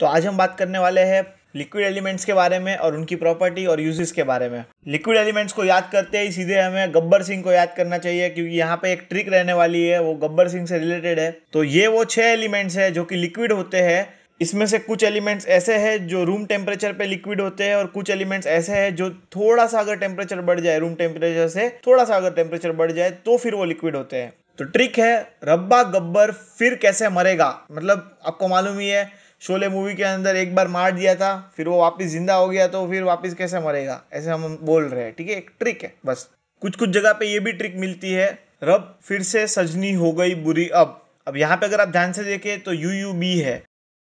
तो आज हम बात करने वाले हैं लिक्विड एलिमेंट्स के बारे में और उनकी प्रॉपर्टी और यूजेस के बारे में लिक्विड एलिमेंट्स को याद करते ही सीधे हमें गब्बर सिंह को याद करना चाहिए क्योंकि यहाँ पे एक ट्रिक रहने वाली है वो गब्बर सिंह से रिलेटेड है तो ये वो छह एलिमेंट्स है जो कि लिक्विड होते हैं इसमें से कुछ एलिमेंट्स ऐसे हैं जो रूम टेम्परेचर पे लिक्विड होते हैं और कुछ एलिमेंट्स ऐसे हैं जो थोड़ा सा अगर टेम्परेचर बढ़ जाए रूम टेम्परेचर से थोड़ा सा अगर टेम्परेचर बढ़ जाए तो फिर वो लिक्विड होते हैं तो ट्रिक है रब्बा गब्बर फिर कैसे मरेगा मतलब आपको मालूम ही है शोले मूवी के अंदर एक बार मार दिया था फिर वो वापस जिंदा हो गया तो फिर वापस कैसे मरेगा ऐसे हम बोल रहे हैं ठीक है एक ट्रिक है बस कुछ कुछ जगह पे ये भी ट्रिक मिलती है रब फिर से सजनी हो गई बुरी अब अब यहाँ पे अगर आप ध्यान से देखें तो यू यू बी है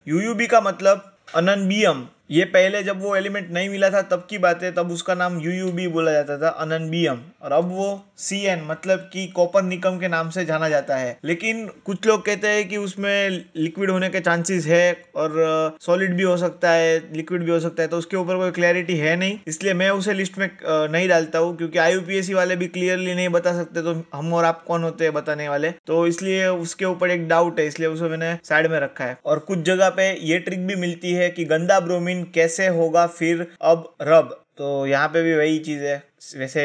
यू यू बी का मतलब एम ये पहले जब वो एलिमेंट नहीं मिला था तब की बात है तब उसका नाम यू यू बी बोला जाता था एम और अब वो सी एन मतलब कि कॉपर निकम के नाम से जाना जाता है लेकिन कुछ लोग कहते हैं कि उसमें लिक्विड होने के चांसेस है और सॉलिड भी हो सकता है लिक्विड भी हो सकता है तो उसके ऊपर कोई क्लैरिटी है नहीं इसलिए मैं उसे लिस्ट में नहीं डालता हूँ क्योंकि आई वाले भी क्लियरली नहीं बता सकते तो हम और आप कौन होते हैं बताने वाले तो इसलिए उसके ऊपर एक डाउट है इसलिए उसे मैंने साइड में रखा है और कुछ जगह पे ये ट्रिक भी मिलती है कि गंदा ब्रोमिन मीन कैसे होगा फिर अब रब तो यहाँ पे भी वही चीज़ है वैसे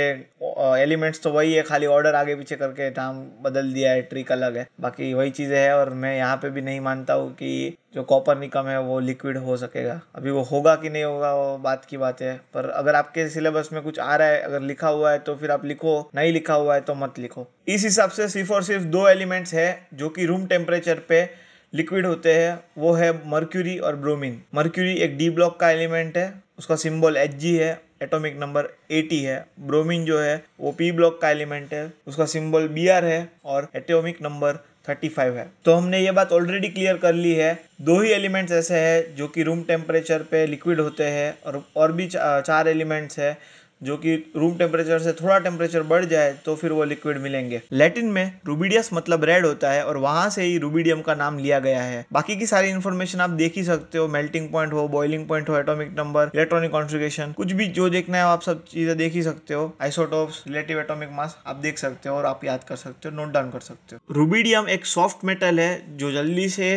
एलिमेंट्स तो वही है खाली ऑर्डर आगे पीछे करके नाम बदल दिया है ट्रिक अलग है बाकी वही चीज़ें है और मैं यहाँ पे भी नहीं मानता हूँ कि जो कॉपर निकम है वो लिक्विड हो सकेगा अभी वो होगा कि नहीं होगा वो बात की बात है पर अगर आपके सिलेबस में कुछ आ रहा है अगर लिखा हुआ है तो फिर आप लिखो नहीं लिखा हुआ है तो मत लिखो इस हिसाब से सिर्फ और सिर्फ दो एलिमेंट्स है जो कि रूम टेम्परेचर पे लिक्विड होते हैं वो है मर्क्यूरी और ब्रोमीन मर्क्यूरी एक डी ब्लॉक का एलिमेंट है उसका सिंबल एच जी है एटॉमिक नंबर एटी है ब्रोमीन जो है वो पी ब्लॉक का एलिमेंट है उसका सिंबल बी आर है और एटॉमिक नंबर थर्टी फाइव है तो हमने ये बात ऑलरेडी क्लियर कर ली है दो ही एलिमेंट्स ऐसे हैं जो कि रूम टेम्परेचर पे लिक्विड होते हैं और और भी चार एलिमेंट्स है जो कि रूम टेम्परेचर से थोड़ा टेम्परेचर बढ़ जाए तो फिर वो लिक्विड मिलेंगे लैटिन में रूबीडियस मतलब रेड होता है और वहां से ही रूबीडियम का नाम लिया गया है बाकी की सारी इन्फॉर्मेशन आप देख ही सकते हो मेल्टिंग पॉइंट हो बॉइलिंग पॉइंट हो एटॉमिक नंबर इलेक्ट्रॉनिक कॉन्फ्रिगेशन कुछ भी जो देखना है आप सब चीजें देख ही सकते हो आइसोटोप रिलेटिव एटोमिक मास आप देख सकते हो और आप याद कर सकते हो नोट डाउन कर सकते हो रूबीडियम एक सॉफ्ट मेटल है जो जल्दी से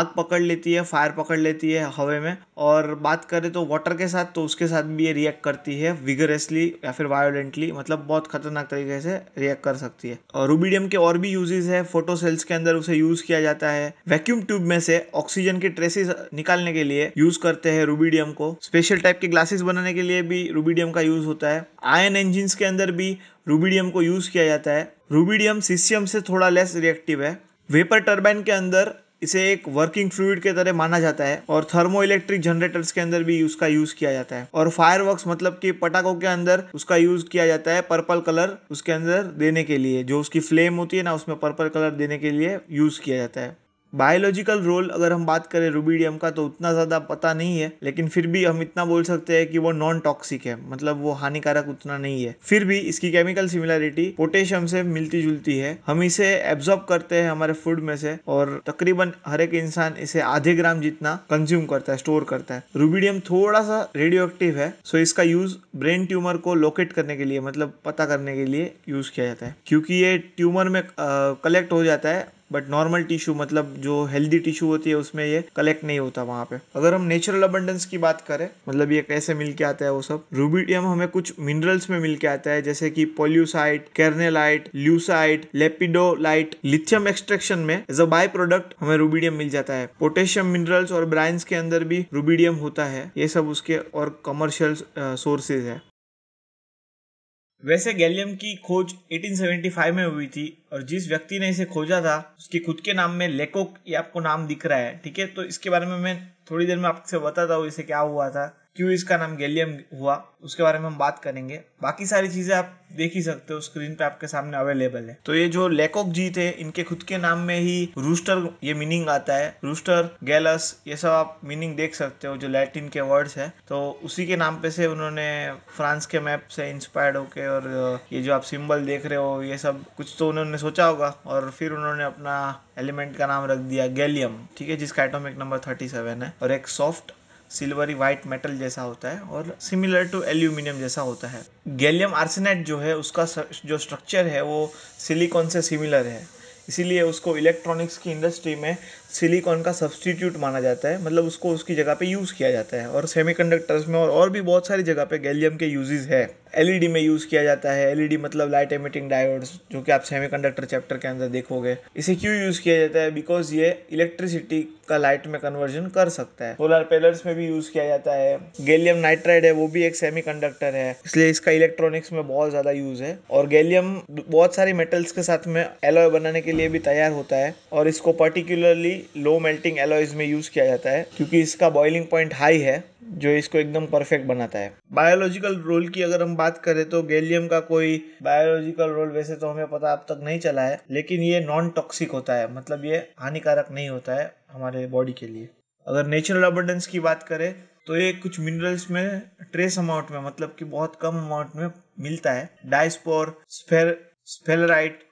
आग पकड़ लेती है फायर पकड़ लेती है हवा में और बात करें तो वाटर के साथ तो उसके साथ भी ये रिएक्ट करती है विगरेस सीरियसली या फिर वायोलेंटली मतलब बहुत खतरनाक तरीके से रिएक्ट कर सकती है और रूबीडियम के और भी यूजेस है फोटो सेल्स के अंदर उसे यूज किया जाता है वैक्यूम ट्यूब में से ऑक्सीजन के ट्रेसेस निकालने के लिए यूज करते हैं रूबीडियम को स्पेशल टाइप के ग्लासेस बनाने के लिए भी रूबीडियम का यूज होता है आयन इंजिन के अंदर भी रूबीडियम को यूज किया जाता है रूबीडियम सीसीएम से थोड़ा लेस रिएक्टिव है वेपर टर्बाइन के अंदर इसे एक वर्किंग फ्लूड के तरह माना जाता है और थर्मो इलेक्ट्रिक जनरेटर्स के अंदर भी उसका यूज किया जाता है और फायर मतलब कि पटाखों के अंदर उसका यूज किया जाता है पर्पल कलर उसके अंदर देने के लिए जो उसकी फ्लेम होती है ना उसमें पर्पल कलर देने के लिए यूज किया जाता है बायोलॉजिकल रोल अगर हम बात करें रूबीडियम का तो उतना ज़्यादा पता नहीं है लेकिन फिर भी हम इतना बोल सकते हैं कि वो नॉन टॉक्सिक है मतलब वो हानिकारक उतना नहीं है फिर भी इसकी केमिकल सिमिलैरिटी पोटेशियम से मिलती जुलती है हम इसे एब्जॉर्ब करते हैं हमारे फूड में से और तकरीबन हर एक इंसान इसे आधे ग्राम जितना कंज्यूम करता है स्टोर करता है रूबीडियम थोड़ा सा रेडियो एक्टिव है सो इसका यूज ब्रेन ट्यूमर को लोकेट करने के लिए मतलब पता करने के लिए यूज किया जाता है क्योंकि ये ट्यूमर में कलेक्ट हो जाता है बट नॉर्मल टिश्यू मतलब जो हेल्दी टिश्यू होती है उसमें ये कलेक्ट नहीं होता वहाँ पे अगर हम नेचुरल अबंडेंस की बात करें मतलब ये कैसे मिल के आता है वो सब रूबीडियम हमें कुछ मिनरल्स में मिल के आता है जैसे कि pollucite carnallite leucite lepidolite lithium extraction में एज अ बाय प्रोडक्ट हमें रूबीडियम मिल जाता है पोटेशियम मिनरल्स और ब्राइन्स के अंदर भी रूबीडियम होता है ये सब उसके और कमर्शियल सोर्सेज है वैसे गैलियम की खोज 1875 में हुई थी और जिस व्यक्ति ने इसे खोजा था उसके खुद के नाम में लेकोक ये आपको नाम दिख रहा है ठीक है तो इसके बारे में मैं थोड़ी देर में आपसे बताता हूँ इसे क्या हुआ था क्यों इसका नाम गैलियम हुआ उसके बारे में हम बात करेंगे बाकी सारी चीज़ें आप देख ही सकते हो स्क्रीन पे आपके सामने अवेलेबल है तो ये जो लेकोक जी थे इनके खुद के नाम में ही रूस्टर ये मीनिंग आता है रूस्टर गैलस ये सब आप मीनिंग देख सकते हो जो लैटिन के वर्ड्स है तो उसी के नाम पे से उन्होंने फ्रांस के मैप से इंस्पायर्ड होके और ये जो आप सिम्बल देख रहे हो ये सब कुछ तो उन्होंने सोचा होगा और फिर उन्होंने अपना एलिमेंट का नाम रख दिया गैलियम ठीक है जिसका एटोमिक नंबर थर्टी है और एक सॉफ्ट सिल्वरी वाइट मेटल जैसा होता है और सिमिलर टू एल्यूमिनियम जैसा होता है गैलियम आर्सेनाइट जो है उसका जो स्ट्रक्चर है वो सिलिकॉन से सिमिलर है इसीलिए उसको इलेक्ट्रॉनिक्स की इंडस्ट्री में सिलिकॉन का सब्सटीट्यूट माना जाता है मतलब उसको उसकी जगह पे यूज़ किया जाता है और सेमीकंडक्टर्स में और और भी बहुत सारी जगह पे गैलियम के यूजेज है एलईडी में यूज़ किया जाता है एलईडी e मतलब लाइट एमिटिंग डायोड्स जो कि आप सेमीकंडक्टर चैप्टर के अंदर देखोगे इसे क्यों यूज़ किया जाता है बिकॉज ये इलेक्ट्रिसिटी का लाइट में कन्वर्जन कर सकता है सोलर पेलर्स में भी यूज़ किया जाता है गैलियम नाइट्राइड है वो भी एक सेमी है इसलिए इसका इलेक्ट्रॉनिक्स में बहुत ज़्यादा यूज़ है और गैलियम बहुत सारे मेटल्स के साथ में एलोय बनाने के लिए भी तैयार होता है और इसको पर्टिकुलरली लो मेल्टिंग एलॉयज में यूज़ किया जाता है क्योंकि इसका बॉइलिंग पॉइंट हाई है जो इसको एकदम परफेक्ट बनाता है बायोलॉजिकल रोल की अगर हम बात करें तो गैलियम का कोई बायोलॉजिकल रोल वैसे तो हमें पता अब तक नहीं चला है लेकिन ये नॉन टॉक्सिक होता है मतलब ये हानिकारक नहीं होता है हमारे बॉडी के लिए अगर नेचुरल अबंडेंस की बात करें तो ये कुछ मिनरल्स में ट्रेस अमाउंट में मतलब कि बहुत कम अमाउंट में मिलता है डाइस्पोर स्फेलराइट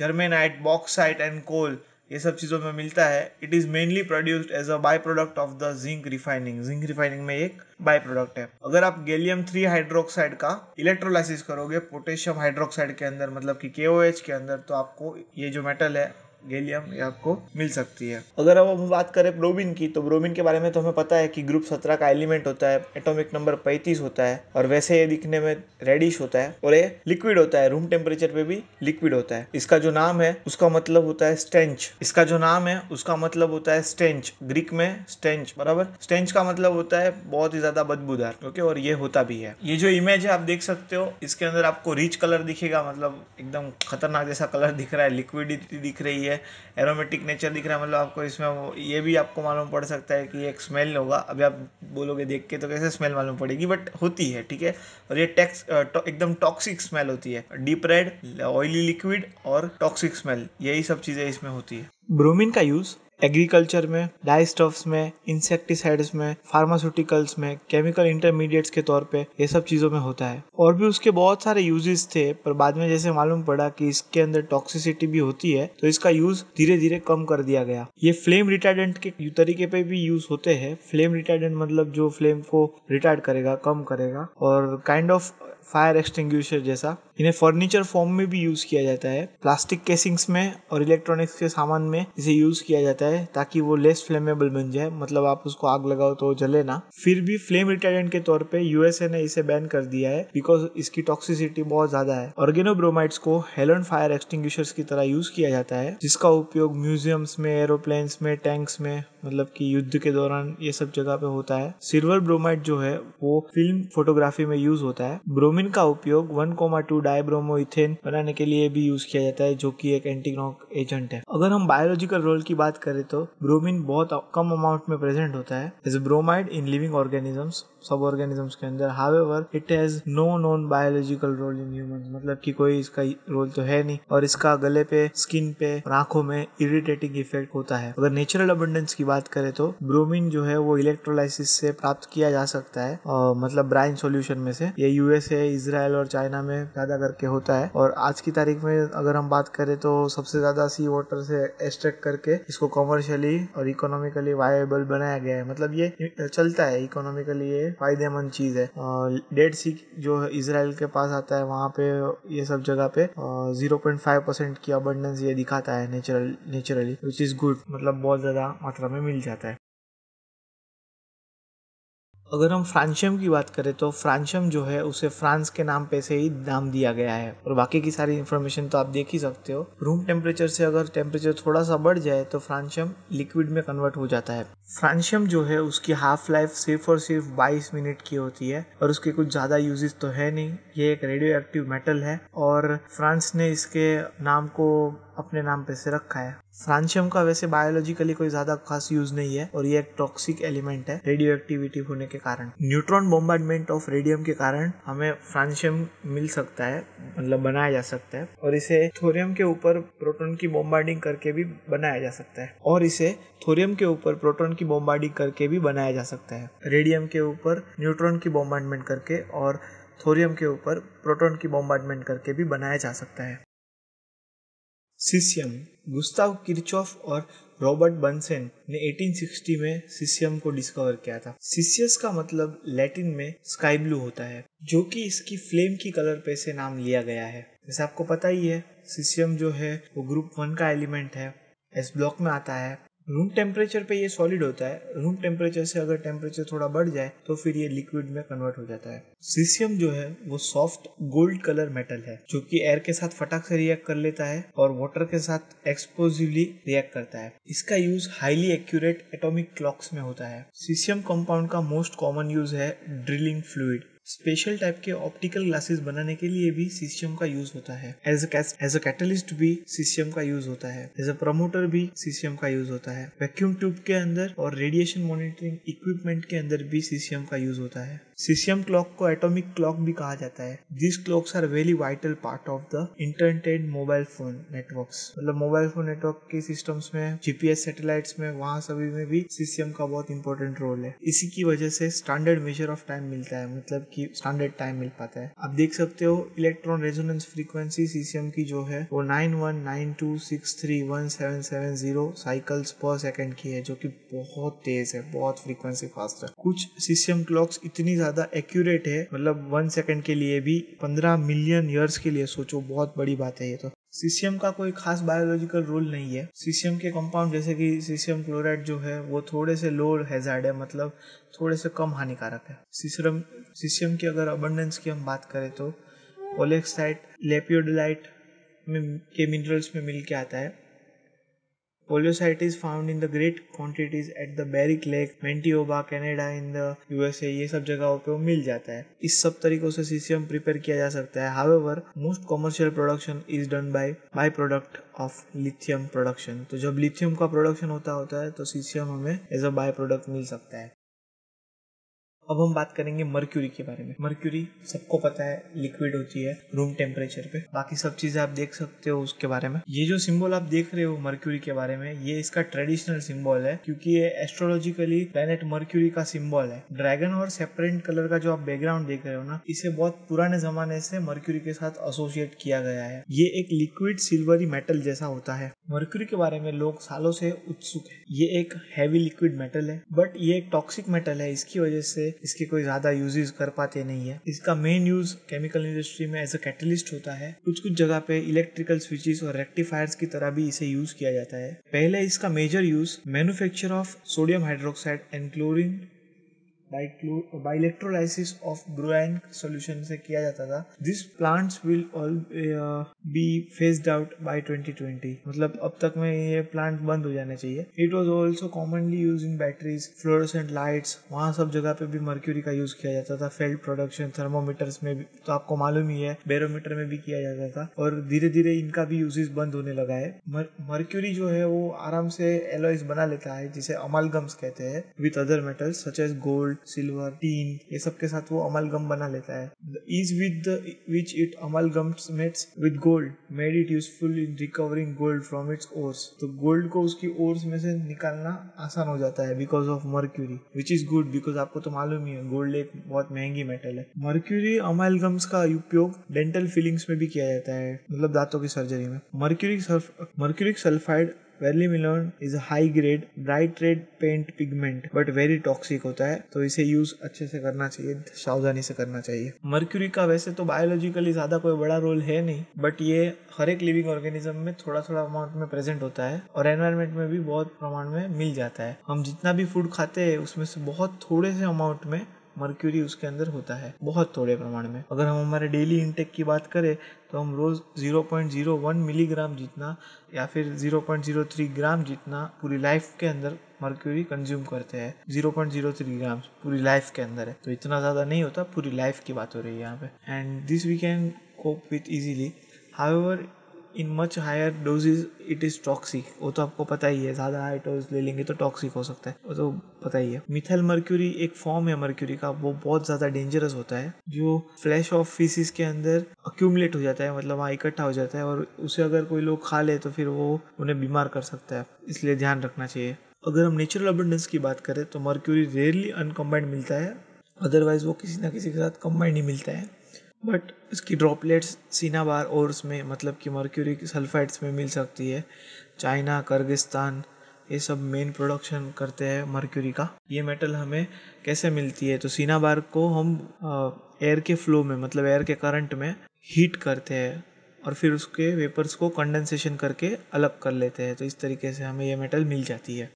जर्मेनाइट बॉक्साइट एंड कोल ये सब चीज़ों में मिलता है it is mainly produced as a by product of the zinc refining zinc refining में एक बाय प्रोडक्ट है अगर आप गैलियम थ्री हाइड्रोक्साइड का इलेक्ट्रोलाइसिस करोगे पोटेशियम हाइड्रोक्साइड के अंदर मतलब कि के के अंदर तो आपको ये जो मेटल है गैलियम ये आपको मिल सकती है अगर अब हम बात करें ब्रोमिन की तो ब्रोमिन के बारे में तो हमें पता है कि ग्रुप सत्रह का एलिमेंट होता है एटॉमिक नंबर पैंतीस होता है और वैसे ये दिखने में रेडिश होता है और ये लिक्विड होता है रूम टेम्परेचर पे भी लिक्विड होता है इसका जो नाम है उसका मतलब होता है स्टेंच इसका जो नाम है उसका मतलब होता है स्टेंच ग्रीक में स्टेंच बराबर स्टेंच का मतलब होता है बहुत ही ज्यादा बदबूदार ओके और ये होता भी है ये जो इमेज है आप देख सकते हो इसके अंदर आपको रिच कलर दिखेगा मतलब एकदम खतरनाक जैसा कलर दिख रहा है लिक्विडिटी दिख रही है है एरोमेटिक नेचर दिख रहा है मतलब आपको इसमें ये भी आपको मालूम पड़ सकता है कि एक स्मेल होगा अभी आप बोलोगे देख के तो कैसे स्मेल मालूम पड़ेगी बट होती है ठीक है और ये टैक्स तो, एकदम टॉक्सिक स्मेल होती है डीप रेड ऑयली लिक्विड और टॉक्सिक स्मेल यही सब चीज़ें इसमें होती है ब्रोमिन का यूज़ एग्रीकल्चर में स्टफ्स में इंसेक्टिसाइड्स में फार्मास्यूटिकल्स में केमिकल इंटरमीडिएट्स के तौर पे ये सब चीज़ों में होता है और भी उसके बहुत सारे यूजेस थे पर बाद में जैसे मालूम पड़ा कि इसके अंदर टॉक्सिसिटी भी होती है तो इसका यूज धीरे धीरे कम कर दिया गया ये फ्लेम रिटार्डेंट के तरीके पे भी यूज होते हैं फ्लेम रिटार्डेंट मतलब जो फ्लेम को रिटार्ड करेगा कम करेगा और काइंड ऑफ फायर एक्सटिंग जैसा इन्हें फर्नीचर फॉर्म में भी यूज किया जाता है प्लास्टिक केसिंग्स में और इलेक्ट्रॉनिक्स के सामान में इसे यूज किया जाता है ताकि वो लेस फ्लेमेबल बन जाए मतलब आप उसको आग लगाओ तो जले ना फिर भी फ्लेम रिटेलेंट के तौर पर यूएसए ने इसे बैन कर दिया है बिकॉज इसकी टॉक्सिसिटी बहुत ज्यादा है ऑर्गेनोब्रोमाइड्स को हेलन फायर एक्सटिंग की तरह यूज किया जाता है जिसका उपयोग म्यूजियम्स में एरोप्लेन्स में टैंक्स में मतलब की युद्ध के दौरान ये सब जगह पे होता है सिल्वर ब्रोमाइड जो है वो फिल्म फोटोग्राफी में यूज होता है ब्रो ब्रोमिन का उपयोग 1,2 डायब्रोमोइथेन बनाने के लिए भी यूज किया जाता है जो कि एक एंटीनॉक एजेंट है अगर हम बायोलॉजिकल रोल की बात करें तो ब्रोमिन बहुत कम अमाउंट में प्रेजेंट होता है as bromide in living organisms organisms के अंदर however it has no non biological role in human मतलब कि कोई इसका रोल तो है नहीं और इसका गले पे स्किन पे और आंखों में इरिटेटिंग इफेक्ट होता है अगर नेचुरल अबंडेंस की बात करें तो ब्रोमिन जो है वो इलेक्ट्रोलाइसिस से प्राप्त किया जा सकता है और मतलब ब्राइन सोल्यूशन में से ये यूएसए इसराइल और चाइना में ज्यादा करके होता है और आज की तारीख में अगर हम बात करें तो सबसे ज्यादा सी वाटर से एक्सट्रैक्ट करके इसको कॉमर्शियली और इकोनॉमिकली वायबल बनाया गया है मतलब ये चलता है इकोनॉमिकली ये फायदेमंद चीज है और डेड सी जो इसराइल के पास आता है वहाँ पे ये सब जगह पे जीरो पॉइंट फाइव परसेंट की अबंडेंस ये दिखाता है natural naturally which is good मतलब बहुत ज़्यादा मात्रा में मिल जाता है अगर हम फ्रांशियम की बात करें तो फ्रांशियम जो है उसे फ्रांस के नाम पे से ही नाम दिया गया है और बाकी की सारी इन्फॉर्मेशन तो आप देख ही सकते हो रूम टेम्परेचर से अगर टेम्परेचर थोड़ा सा बढ़ जाए तो फ्रांशियम लिक्विड में कन्वर्ट हो जाता है फ्रांशियम जो है उसकी हाफ लाइफ सिर्फ और सिर्फ 22 मिनट की होती है और उसके कुछ ज़्यादा यूजेस तो है नहीं ये एक रेडियो एक्टिव मेटल है और फ्रांस ने इसके नाम को अपने नाम पे से रखा है फ्रांशियम का वैसे बायोलॉजिकली कोई ज्यादा खास यूज नहीं है और ये एक टॉक्सिक एलिमेंट है रेडियो एक्टिविटी होने के कारण न्यूट्रॉन बॉम्बार्डमेंट ऑफ रेडियम के कारण हमें फ्रांशियम मिल सकता है मतलब बनाया जा सकता है और इसे थोरियम के ऊपर प्रोटोन की बॉम्बार्डिंग करके भी बनाया जा सकता है और इसे थोरियम के ऊपर प्रोटोन की बॉम्बार्डिंग करके भी बनाया जा सकता है रेडियम के ऊपर न्यूट्रॉन की बॉम्बार्डमेंट करके और थोरियम के ऊपर प्रोटॉन की बॉम्बार्डमेंट करके भी बनाया जा सकता है सिसियम गुस्ताव किरचॉफ और रॉबर्ट बंसेन ने 1860 में सिसियम को डिस्कवर किया था सिसियस का मतलब लैटिन में स्काई ब्लू होता है जो कि इसकी फ्लेम की कलर पे से नाम लिया गया है जैसे आपको पता ही है सिसियम जो है वो ग्रुप वन का एलिमेंट है एस ब्लॉक में आता है रूम टेम्परेचर पे ये सॉलिड होता है रूम टेम्परेचर से अगर टेम्परेचर थोड़ा बढ़ जाए तो फिर ये लिक्विड में कन्वर्ट हो जाता है सीसियम जो है वो सॉफ्ट गोल्ड कलर मेटल है जो कि एयर के साथ फटाक से रिएक्ट कर लेता है और वाटर के साथ एक्सपोजिवली रिएक्ट करता है इसका use highly accurate atomic clocks में होता है सीसियम कंपाउंड का मोस्ट कॉमन यूज है ड्रिलिंग फ्लूड स्पेशल टाइप के ऑप्टिकल ग्लासेस बनाने के लिए भी सीसीएम का यूज होता है एज एज अ कैटलिस्ट भी सीसीएम का यूज होता है एज अ प्रमोटर भी सीसीएम का यूज होता है वैक्यूम ट्यूब के अंदर और रेडिएशन मॉनिटरिंग इक्विपमेंट के अंदर भी सीसीएम का यूज होता है सीसीएम क्लॉक को एटॉमिक क्लॉक भी कहा जाता है this clocks are very vital part of the internet and mobile phone networks मतलब मोबाइल फोन नेटवर्क के सिस्टम्स में जीपीएस सैटेलाइट्स में वहाँ सभी में भी सीसीएम का बहुत इंपॉर्टेंट रोल है इसी की वजह से स्टैंडर्ड मेजर ऑफ टाइम मिलता है मतलब की स्टैंडर्ड टाइम मिल पाता है आप देख सकते हो इलेक्ट्रॉन रेजोनेंस फ्रीक्वेंसी सीसीएम की जो है वो nine one nine two six three one seven seven zero cycles per second की है जो की बहुत तेज है बहुत फ्रीक्वेंसी फास्ट है कुछ सीसीएम क्लॉक्स इतनी ज्यादा ज़्यादा एक्यूरेट है मतलब वन सेकेंड के लिए भी पंद्रह मिलियन ईयर्स के लिए सोचो बहुत बड़ी बात है ये तो सीसीएम का कोई खास बायोलॉजिकल रोल नहीं है सीसीएम के कंपाउंड जैसे कि सीसीएम क्लोराइड जो है वो थोड़े से लो हैजार्ड है मतलब थोड़े से कम हानिकारक है सीसरम सीसीएम की अगर अबंडेंस की हम बात करें तो ओलेक्साइट लेपियोडलाइट में के मिनरल्स में मिल के आता है पोलियोसाइट is found in the great quantities at the Berwick Lake, Manitoba, Canada, in the USA ये सब जगहों पे वो मिल जाता है इस सब तरीकों से सीसीएम प्रिपेयर किया जा सकता है however most commercial production is done by by product of lithium production तो जब लिथियम का प्रोडक्शन होता होता है तो सीसीएम हमें एज अ बाय प्रोडक्ट मिल सकता है अब हम बात करेंगे मर्क्यूरी के बारे में मर्क्यूरी सबको पता है लिक्विड होती है रूम टेम्परेचर पे बाकी सब चीजें आप देख सकते हो उसके बारे में ये जो सिंबल आप देख रहे हो मर्क्यूरी के बारे में ये इसका ट्रेडिशनल सिंबल है क्योंकि ये एस्ट्रोलॉजिकली प्लेनेट मर्क्यूरी का सिंबल है ड्रैगन और सेपरेंट कलर का जो आप बैकग्राउंड देख रहे हो ना इसे बहुत पुराने जमाने से मर्क्यूरी के साथ एसोसिएट किया गया है ये एक लिक्विड सिल्वरी मेटल जैसा होता है मर्क्यूरी के बारे में लोग सालों से उत्सुक है ये एक हैवी लिक्विड मेटल है बट ये एक टॉक्सिक मेटल है इसकी वजह से इसके कोई ज़्यादा यूजेज कर पाते नहीं है इसका मेन यूज़ केमिकल इंडस्ट्री में एज अ कैटलिस्ट होता है कुछ कुछ जगह पे इलेक्ट्रिकल स्विचेस और रेक्टिफायर्स की तरह भी इसे यूज़ किया जाता है पहले इसका major use manufacture of sodium hydroxide and chlorine by electrolysis of brine solution से किया जाता था this plants will all be phased out by 2020 मतलब अब तक में ये प्लांट बंद हो जाने चाहिए it was also commonly use in batteries fluorescent lights वहां सब जगह पे भी मर्क्यूरी का यूज किया जाता था फेल्ड प्रोडक्शन थर्मोमीटर्स में भी तो आपको मालूम ही है बेरोमीटर में भी किया जाता था और धीरे धीरे इनका भी यूजेस बंद होने लगा है मर्क्यूरी जो है वो आराम से एलोइस बना लेता है जिसे अमालगम्स कहते हैं with other metals such as gold silver tin ये सब के साथ वो अमलगम बना लेता है is with which it amalgams with gold made it useful in recovering gold from its ores तो गोल्ड को उसकी ओर्स में से निकालना आसान हो जाता है because of mercury which is good because आपको तो मालूम ही है गोल्ड एक बहुत महंगी मेटल है मर्क्यूरी अमलगम्स का उपयोग डेंटल फिलिंग्स में भी किया जाता है मतलब दांतों की सर्जरी में मर्क्यूरिक मर्क्यूरिक सल्फाइड मिलोन is high grade bright red paint pigment but very toxic होता है तो इसे यूज अच्छे से करना चाहिए सावधानी से करना चाहिए मर्क्यूरी का वैसे तो बायोलॉजिकली ज्यादा कोई बड़ा रोल है नहीं बट ये हर एक लिविंग ऑर्गेनिज्म में थोड़ा थोड़ा अमाउंट में प्रेजेंट होता है और एनवायरमेंट में भी बहुत प्रमाण में मिल जाता है हम जितना भी फूड खाते हैं उसमें से बहुत थोड़े से अमाउंट में मर्क्यूरी उसके अंदर होता है बहुत थोड़े प्रमाण में अगर हम हमारे डेली इंटेक की बात करें तो हम रोज़ 0.01 मिलीग्राम जितना या फिर 0.03 ग्राम जितना पूरी लाइफ के अंदर मर्क्यूरी कंज्यूम करते हैं 0.03 ग्राम पूरी लाइफ के अंदर है तो इतना ज़्यादा नहीं होता पूरी लाइफ की बात हो रही है यहाँ पे and this we can cope with however in much higher doses it is toxic वो तो आपको पता ही है ज़्यादा हाई डोज ले लेंगे तो टॉक्सिक हो सकता है वो तो पता ही है मिथाइल मर्क्यूरी एक फॉर्म है मर्क्यूरी का वो बहुत ज़्यादा डेंजरस होता है जो फ्लैश ऑफ फीसिस के अंदर अक्यूमलेट हो जाता है मतलब वहाँ इकट्ठा हो जाता है और उसे अगर कोई लोग खा ले तो फिर वो उन्हें बीमार कर सकता है इसलिए ध्यान रखना चाहिए अगर हम नेचुरल अबंडेंस की बात करें तो मर्क्यूरी रेयरली अनकम्बाइंड मिलता है अदरवाइज वो किसी ना किसी के साथ कम्बाइंड ही मिलता है बट इसकी ड्रॉपलेट्स सीनाबार और उसमें मतलब कि मर्क्यूरी की सल्फाइड्स में मिल सकती है चाइना कर्गिस्तान ये सब मेन प्रोडक्शन करते हैं मर्क्यूरी का ये मेटल हमें कैसे मिलती है तो सीनाबार को हम एयर के फ्लो में मतलब एयर के करंट में हीट करते हैं और फिर उसके वेपर्स को कंडेंसेशन करके अलग कर लेते हैं तो इस तरीके से हमें ये मेटल मिल जाती है